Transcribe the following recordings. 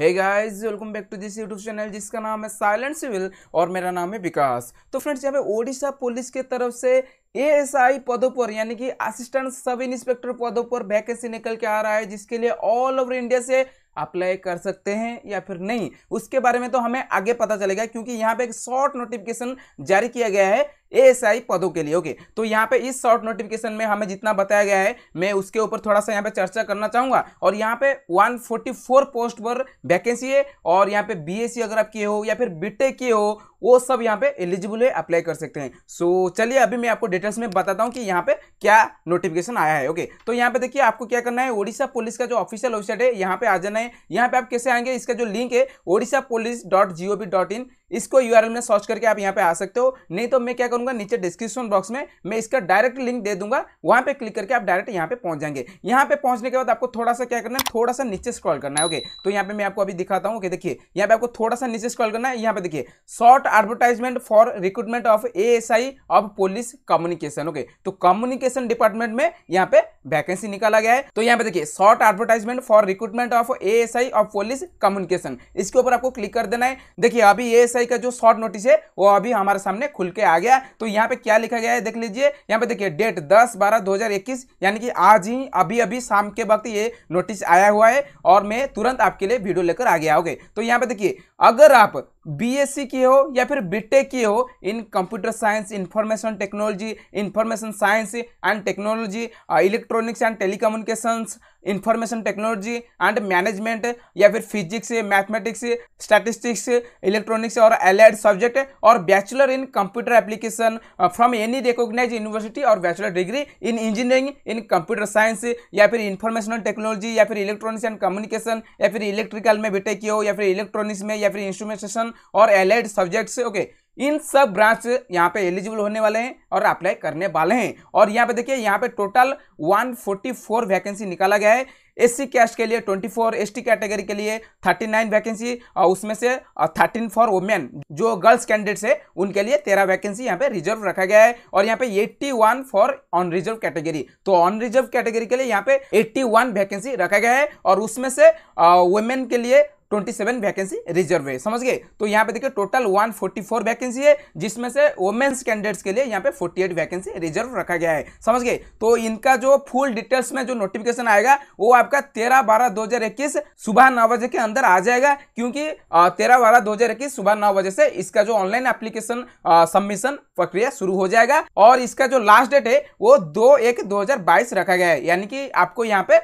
है guys welcome back to this YouTube channel जिसका नाम है साइलेंट सिविल और मेरा नाम है विकास तो फ्रेंड्स यहाँ पे ओडिशा पुलिस के तरफ से एएसआई पदों पर यानी कि असिस्टेंट सब इंस्पेक्टर पदों पर वैकेंसी निकल के आ रहा है जिसके लिए ऑल ओवर इंडिया से अप्लाई कर सकते हैं या फिर नहीं उसके बारे में तो हमें आगे पता चलेगा क्योंकि यहाँ पे एक शॉर्ट नोटिफिकेशन जारी किया गया है एएसआई पदों के लिए ओके तो यहाँ पे इस शॉर्ट नोटिफिकेशन में हमें जितना बताया गया है मैं उसके ऊपर थोड़ा सा यहाँ पे चर्चा करना चाहूँगा और यहाँ पे 144 पोस्ट पर वैकेंसी है और यहाँ पे बीएससी e अगर आप किए हो या फिर बीटेक किए हो वो सब यहाँ पे एलिजिबल है अप्लाई कर सकते हैं सो so, चलिए अभी मैं आपको डिटेल्स में बताता हूँ कि यहाँ पे क्या नोटिफिकेशन आया है ओके तो यहाँ पे देखिए आपको क्या करना है ओडिशा पुलिस का जो ऑफिशियल वेबसाइट है यहाँ पे आ जाना है यहाँ पे आप कैसे आएंगे इसका जो लिंक है Odisha police dot G O V dot in इसको यू में सर्च करके आप यहाँ पे आ सकते हो नहीं तो मैं क्या करूँगा नीचे डिस्क्रिप्शन बॉक्स में मैं इसका डायरेक्ट लिंक दे दूंगा वहाँ पे क्लिक करके आप डायरेक्ट यहाँ पे पहुँच जाएंगे यहाँ पे पहुँचने के बाद आपको थोड़ा सा क्या करना है थोड़ा सा नीचे स्क्रॉल करना है ओके तो यहाँ पे मैं आपको अभी दिखाता हूँ ओके देखिए यहाँ पे आपको थोड़ा सा नीचे स्क्रॉल करना है यहाँ पे देखिए short advertisement for recruitment of A of police communication okay तो कम्युनिकेशन डिपार्टमेंट में यहाँ पे वैकेंसी निकाला गया है तो यहाँ पे देखिए short advertisement for recruitment of ASI of police communication इसके ऊपर आपको क्लिक कर देना है देखिए अभी एएसआई का जो शॉर्ट नोटिस है वो अभी हमारे सामने खुल के आ गया तो यहाँ पे क्या लिखा गया है देख लीजिए यहाँ पे देखिए डेट दस बारह दो यानी कि आज ही अभी अभी शाम के वक्त ये नोटिस आया हुआ है और मैं तुरंत आपके लिए वीडियो लेकर आ गया होगे तो यहाँ पे देखिए अगर आप बीएससी किए हो या फिर बीटेक किए हो in computer science information technology information science and technology electronic electronics and telecommunications information technology and management या फिर फिजिक्स मैथमेटिक्स स्टैटिस्टिक्स इलेक्ट्रॉनिक्स और एलाइड सब्जेक्ट और bachelor in computer application from any recognise university और bachelor degree in engineering in computer science या फिर informational technology या फिर electronics and communication या फिर इलेक्ट्रिकल में बीटेक हो या फिर इलेक्ट्रॉनिक्स में या फिर इंस्ट्रूमेंटेशन और एलाइड सब्जेक्ट्स ओके okay. इन सब ब्रांच यहाँ पे एलिजिबल होने वाले हैं और अप्लाई करने वाले हैं और यहाँ पे देखिए यहाँ पे टोटल 144 वैकेंसी निकाला गया है एस सी कैश के लिए 24 एसटी कैटेगरी के लिए 39 वैकेंसी और उसमें से 13 फॉर वुमेन जो गर्ल्स कैंडिडेट्स है उनके लिए 13 वैकेंसी यहाँ पे रिजर्व रखा गया है और यहाँ पे 81 फॉर ऑन रिजर्व कैटेगरी तो ऑन रिजर्व कैटेगरी के लिए यहाँ पे 81 वैकेंसी रखा गया है और उसमें से वुमेन के लिए ट्वेंटी सेवन वैकेंसी रिजर्व है समझ गए तो यहाँ पे देखिए total one forty four vacancy है जिसमें से वुमेन्स कैंडिडेट्स के लिए यहाँ पे फोर्टी एट वैकेंसी रिजर्व रखा गया है समझ गए तो इनका जो फुल डिटेल्स में जो नोटिफिकेशन आएगा वो आपका तेरह बारह दो हजार इक्कीस सुबह नौ बजे के अंदर आ जाएगा क्योंकि तेरह बारह दो हजार इक्कीस सुबह नौ बजे से इसका जो ऑनलाइन एप्लीकेशन सबमिशन प्रक्रिया शुरू हो जाएगा और इसका जो लास्ट डेट है वो दो एक दो हजार बाईस रखा गया है यानी कि आपको यहाँ पे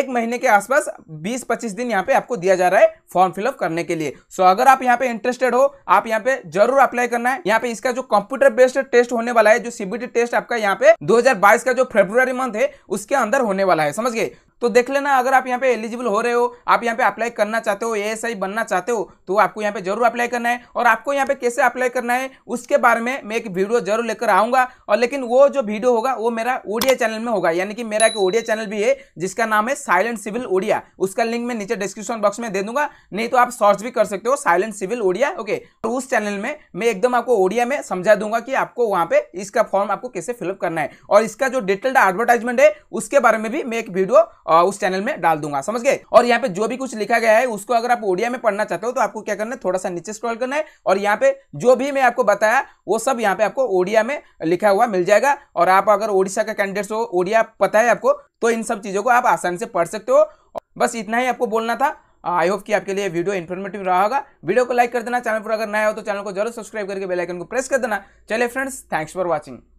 एक महीने के आसपास बीस पच्चीस दिन यहाँ पे आपको दिया जा कर रहा है फॉर्म फिलअप करने के लिए सो so, अगर आप यहाँ पे इंटरेस्टेड हो आप यहाँ पे जरूर अप्लाई करना है यहाँ पे इसका जो कंप्यूटर बेस्ड टेस्ट होने वाला है जो सीबीटी टेस्ट आपका यहाँ पे 2022 का जो फेब्रुवरी मंथ है उसके अंदर होने वाला है समझ गए तो देख लेना अगर आप यहाँ पे एलिजिबल हो रहे हो आप यहाँ पे अप्लाई करना चाहते हो ए बनना चाहते हो तो आपको यहाँ पे जरूर अप्लाई करना है और आपको यहाँ पे कैसे अप्लाई करना है उसके बारे में मैं एक वीडियो जरूर लेकर आऊँगा और लेकिन वो जो वीडियो होगा वो मेरा ओडिया चैनल में होगा यानी कि मेरा एक ओडिया चैनल भी है जिसका नाम है साइलेंट सिविल ओडिया उसका लिंक मैं नीचे डिस्क्रिप्शन बॉक्स में दे दूंगा नहीं तो आप सर्च भी कर सकते हो साइलेंट सिविल ओडिया ओके तो उस चैनल में मैं एकदम आपको ओडिया में समझा दूंगा कि आपको वहां पे इसका फॉर्म आपको कैसे फिलअप करना है और इसका जो डिटेल्ड एडवर्टाइजमेंट है उसके बारे में भी मैं एक वीडियो उस चैनल में डाल दूंगा समझ गए और यहाँ पे जो भी कुछ लिखा गया है उसको अगर आप ओडिया में पढ़ना चाहते हो तो आपको क्या करना है थोड़ा सा नीचे स्क्रॉल करना है और यहाँ पे जो भी मैं आपको बताया वो सब यहाँ पे आपको ओडिया में लिखा हुआ मिल जाएगा और आप अगर ओडिशा का कैंडिडेट हो ओडिया पता है आपको तो इन सब चीज़ों को आप आसान से पढ़ सकते हो बस इतना ही आपको बोलना था आई होप कि आपके लिए वीडियो इन्फॉर्मेटिव रहा होगा वीडियो को लाइक कर देना चैनल पर अगर नया हो तो चैनल को जरूर सब्सक्राइब करके बेल आइकन को प्रेस कर देना चलिए फ्रेंड्स थैंक्स फॉर वाचिंग